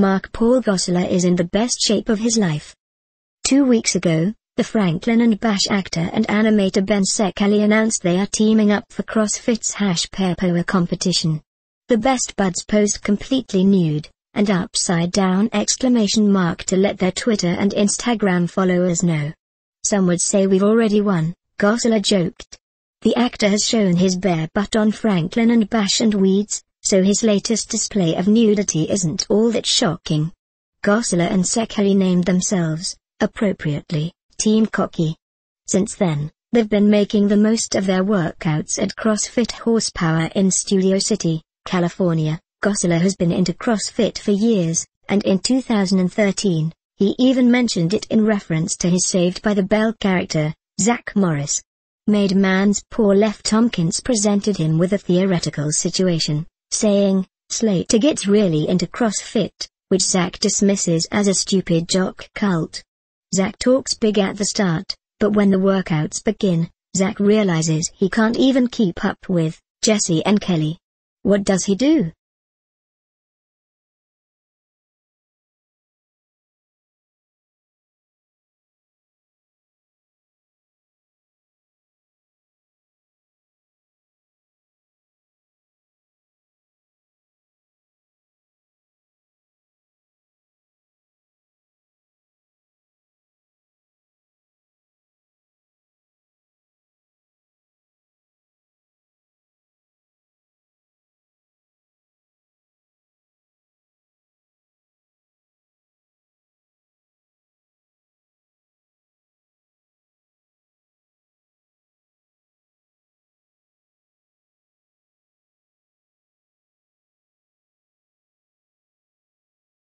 Mark Paul Gosselaar is in the best shape of his life. Two weeks ago, the Franklin and Bash actor and animator Ben Sekeli announced they are teaming up for CrossFit's Hash Power competition. The best buds posed completely nude and upside down exclamation mark to let their Twitter and Instagram followers know. Some would say we've already won, Gosselaar joked. The actor has shown his bare butt on Franklin and Bash and Weeds, so his latest display of nudity isn't all that shocking. Gosler and Sekeli named themselves, appropriately, Team Cocky. Since then, they've been making the most of their workouts at CrossFit Horsepower in Studio City, California. Gosler has been into CrossFit for years, and in 2013, he even mentioned it in reference to his Saved by the Bell character, Zach Morris. Made man's poor left Tompkins presented him with a theoretical situation, saying, Slater gets really into CrossFit, which Zack dismisses as a stupid jock cult. Zack talks big at the start, but when the workouts begin, Zack realizes he can't even keep up with Jesse and Kelly. What does he do?